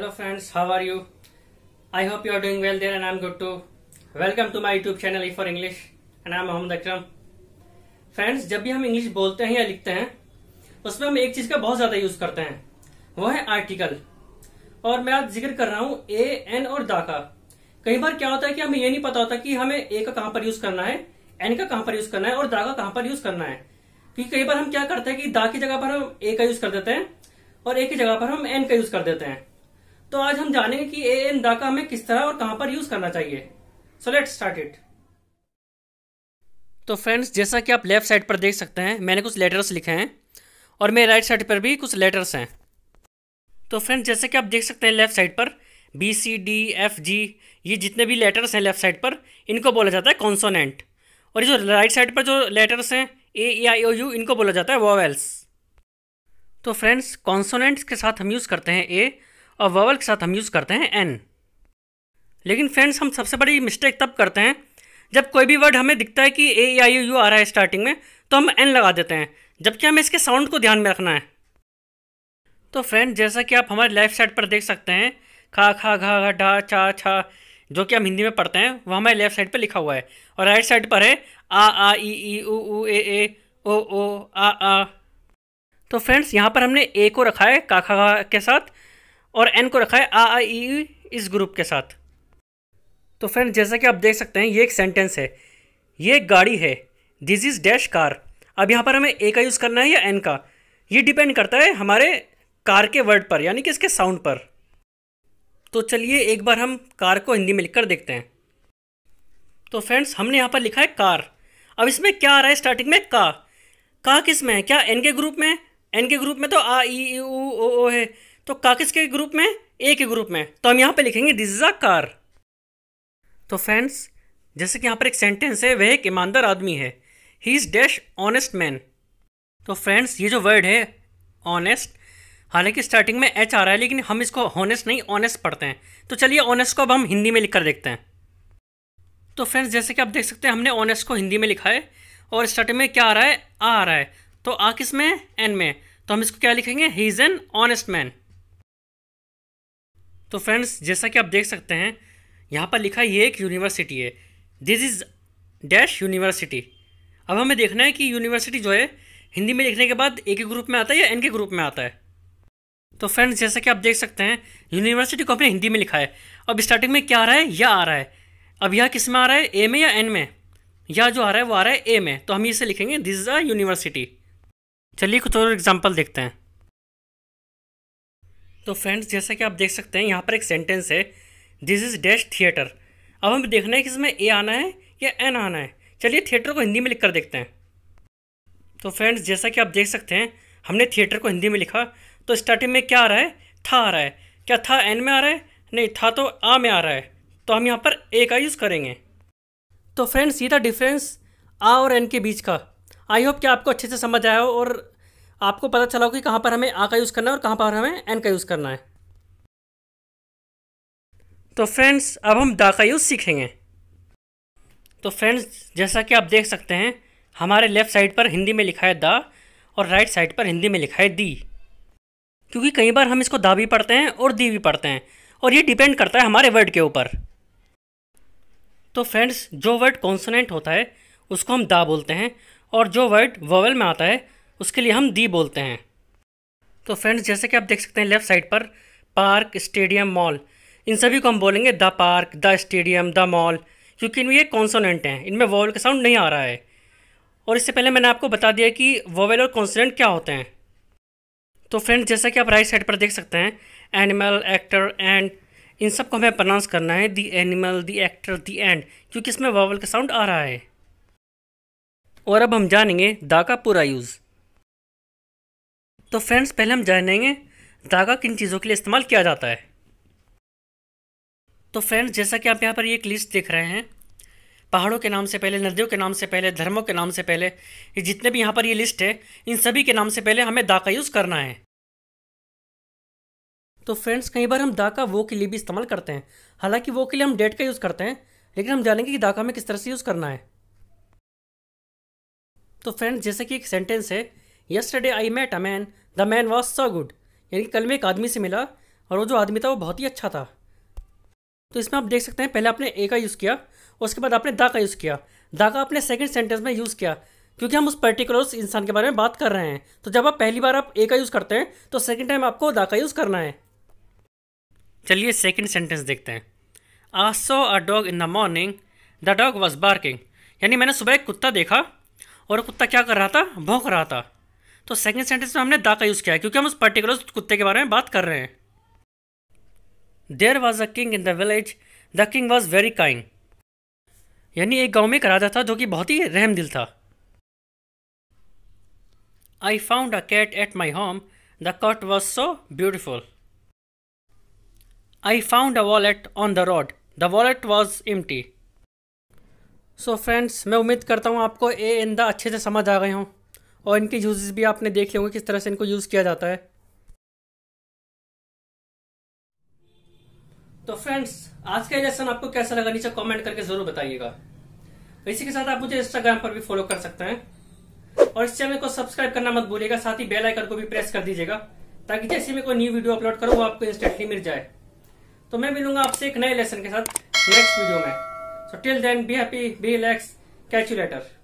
how are you I hope you are doing well doing and I am good too welcome to my YouTube channel E for English and I am Mohammad Akram friends जब भी हम English बोलते हैं या लिखते हैं उसमें हम एक चीज का बहुत ज्यादा यूज करते हैं वो है आर्टिकल और मैं आज जिक्र कर रहा हूँ ए एन और दा का कई बार क्या होता है कि हमें ये नहीं पता होता कि हमें ए का कहां पर यूज करना है एन का कहां पर यूज करना है और दा का कहां पर यूज करना है क्योंकि कई बार हम क्या करते हैं कि दा की जगह पर हम ए का यूज कर देते हैं और ए की जगह पर हम एन का यूज कर देते हैं तो आज हम जानेंगे कि ए एन द का हमें किस तरह और कहां पर यूज करना चाहिए सो लेट स्टार्ट इट तो फ्रेंड्स जैसा कि आप लेफ्ट साइड पर देख सकते हैं मैंने कुछ लेटर्स लिखे हैं और मेरे राइट साइड पर भी कुछ लेटर्स हैं तो फ्रेंड्स जैसा कि आप देख सकते हैं लेफ्ट साइड पर B C D F G ये जितने भी लेटर्स हैं लेफ्ट साइड पर इनको बोला जाता है कॉन्सोनेंट और ये जो राइट साइड पर जो लेटर्स हैं ए ई आई ओ यू इनको बोला जाता है वॉवेल्स तो फ्रेंड्स कॉन्सोनेंट्स के साथ हम यूज़ करते हैं ए और ववल के साथ हम यूज़ करते हैं एन लेकिन फ्रेंड्स हम सबसे बड़ी मिस्टेक तब करते हैं जब कोई भी वर्ड हमें दिखता है कि ए आई यू यू आ रहा है स्टार्टिंग में तो हम एन लगा देते हैं जबकि हमें इसके साउंड को ध्यान में रखना है तो फ्रेंड जैसा कि आप हमारे लेफ्ट साइड पर देख सकते हैं खा खा घा घा ढा छा छा जो कि हम हिंदी में पढ़ते हैं वह हमारे लेफ्ट साइड पर लिखा हुआ है और राइट साइड पर है आ आ ई ई ऊ ऊ ए ए ओ ओ आ आ तो फ्रेंड्स यहाँ पर हमने ए को रखा है काखा के साथ और एन को रखा है आ आ ई इस ग्रुप के साथ तो फ्रेंड जैसा कि आप देख सकते हैं ये एक सेंटेंस है ये एक गाड़ी है दिस इज़ डैश कार अब यहाँ पर हमें ए का यूज़ करना है या एन का ये डिपेंड करता है हमारे कार के वर्ड पर यानी कि इसके साउंड पर तो चलिए एक बार हम कार को हिंदी में लिखकर देखते हैं तो फ्रेंड्स हमने यहाँ पर लिखा है कार अब इसमें क्या आ रहा है स्टार्टिंग में का का किस में है क्या एन के ग्रुप में एन के ग्रुप में तो आ ई ओ ओ है तो का किसके ग्रुप में ए के ग्रुप में तो हम यहाँ पे लिखेंगे दिस इज़ अ कार तो फ्रेंड्स जैसे कि यहाँ पर एक सेंटेंस है वह एक ईमानदार आदमी है he is dash honest man तो फ्रेंड्स ये जो वर्ड है ऑनेस्ट हालांकि स्टार्टिंग में एच आ रहा है लेकिन हम इसको ऑनेस्ट नहीं ऑनेस्ट पढ़ते हैं तो चलिए ऑनेस्ट को अब हम हिंदी में लिख कर देखते हैं तो फ्रेंड्स जैसे कि आप देख सकते हैं हमने ऑनेस्ट को हिंदी में लिखा है और स्टार्टिंग में क्या आ रहा है आ आ रहा है तो आ किस में एन में तो हम इसको क्या लिखेंगे he is an honest man तो फ्रेंड्स जैसा कि आप देख सकते हैं यहाँ पर लिखा ये एक यूनिवर्सिटी है दिस इज़ डैश यूनिवर्सिटी अब हमें देखना है कि यूनिवर्सिटी जो है हिंदी में लिखने के बाद ए के ग्रुप में आता है या एन के ग्रुप में आता है तो फ्रेंड्स जैसा कि आप देख सकते हैं यूनिवर्सिटी को हमने हिंदी में लिखा है अब स्टार्टिंग में क्या आ रहा है या आ रहा है अब यह किस में आ रहा है ए में या एन में या जो आ रहा है वो आ रहा है ए में तो हम इसे लिखेंगे दिस इज़ अ यूनिवर्सिटी चलिए कुछ और एग्जाम्पल देखते हैं तो फ्रेंड्स जैसा कि आप देख सकते हैं यहाँ पर एक सेंटेंस है दिस इज़ डैश थिएटर अब हमें देखना है कि इसमें ए आना है या एन आना है चलिए थिएटर को हिंदी में लिख कर देखते हैं तो फ्रेंड्स जैसा कि आप देख सकते हैं हमने थिएटर को हिंदी में लिखा तो स्टार्टिंग में क्या आ रहा है था आ रहा है क्या था एन में आ रहा है नहीं था तो आ में आ रहा है तो हम यहाँ पर ए का यूज़ करेंगे तो फ्रेंड्स ये था डिफरेंस आ और एन के बीच का आई होप कि आपको अच्छे से समझ आया हो और आपको पता चला होगा कि कहाँ पर हमें आ का यूज़ करना है और कहाँ पर हमें एन का यूज़ करना है तो फ्रेंड्स अब हम दा का यूज़ सीखेंगे तो फ्रेंड्स जैसा कि आप देख सकते हैं हमारे लेफ़्ट साइड पर हिंदी में लिखा है दा और राइट साइड पर हिंदी में लिखा है दी क्योंकि कई बार हम इसको दा भी पढ़ते हैं और दी भी पढ़ते हैं और ये डिपेंड करता है हमारे वर्ड के ऊपर तो फ्रेंड्स जो वर्ड कॉन्सोनेंट होता है उसको हम दा बोलते हैं और जो वर्ड वोवेल में आता है उसके लिए हम दी बोलते हैं तो फ्रेंड्स जैसे कि आप देख सकते हैं लेफ्ट साइड पर पार्क स्टेडियम मॉल इन सभी को हम बोलेंगे the park the stadium the mall क्योंकि इनमें ये कॉन्सोनेंट हैं इनमें वोवेल का साउंड नहीं आ रहा है और इससे पहले मैंने आपको बता दिया कि वोवेल और कॉन्सोनेंट क्या होते हैं तो फ्रेंड्स जैसा कि आप राइट साइड पर देख सकते हैं एनिमल एक्टर एंड इन सब को हमें प्रनाउंस करना है the animal the actor the end क्योंकि इसमें वॉवल का साउंड आ रहा है और अब हम जानेंगे दा का पूरा यूज़ तो फ्रेंड्स पहले हम जानेंगे धागा किन चीज़ों के लिए इस्तेमाल किया जाता है तो फ्रेंड्स जैसा कि आप यहाँ पर एक लिस्ट देख रहे हैं पहाड़ों के नाम से पहले नदियों के नाम से पहले धर्मों के नाम से पहले ये जितने भी यहाँ पर ये लिस्ट है इन सभी के नाम से पहले हमें धागा यूज़ करना है तो फ्रेंड्स कई बार हम धागा वो के लिए भी इस्तेमाल करते हैं हालांकि वो के लिए हम डेट का यूज़ करते हैं लेकिन हम जानेंगे कि धागा हमें किस तरह से यूज़ करना है तो फ्रेंड्स जैसे कि एक सेंटेंस है yesterday I met a man the man was so good यानी कल मैं एक आदमी से मिला और वो जो आदमी था वो बहुत ही अच्छा था तो इसमें आप देख सकते हैं पहले आपने ए का यूज़ किया उसके बाद आपने दा का यूज़ किया दा का आपने सेकेंड सेंटेंस में यूज़ किया क्योंकि हम उस पर्टिकुलर उस इंसान के बारे में बात कर रहे हैं तो जब आप पहली बार आप ए का यूज़ करते हैं तो सेकेंड टाइम आपको दा का यूज़ करना है चलिए सेकेंड सेंटेंस देखते हैं I saw a dog in the morning the dog was barking यानी मैंने सुबह एक कुत्ता देखा और कुत्ता क्या कर रहा था भौंक रहा था तो सेकेंड सेंटेंस में हमने दा का यूज़ किया है क्योंकि हम उस पर्टिकुलर कुत्ते के बारे में बात कर रहे हैं there was a king in the village the king was very kind यानी एक गांव में एक राजा था जो कि बहुत ही रहम दिल था I found a cat at my home the cot was so beautiful I found a wallet on the road the wallet was टी सो फ्रेंड्स मैं उम्मीद करता हूँ आपको ए इंदा अच्छे से समझ आ गए हूँ और इनके यूजेस भी आपने देख लिए किस तरह से इनको यूज़ किया जाता है तो फ्रेंड्स आज का लेसन आपको कैसा लगा नीचे कमेंट करके ज़रूर बताइएगा तो इसी के साथ आप मुझे इंस्टाग्राम पर भी फॉलो कर सकते हैं और इस चैनल को सब्सक्राइब करना मत भूलिएगा साथ ही बेल आइकन को भी प्रेस कर दीजिएगा ताकि जैसे मैं कोई न्यू वीडियो अपलोड करूँ वो आपको इंस्टेंटली मिल जाए तो मैं मिलूंगा आपसे एक नए लेसन के साथ नेक्स्ट वीडियो में so till then be happy be relax catch you letter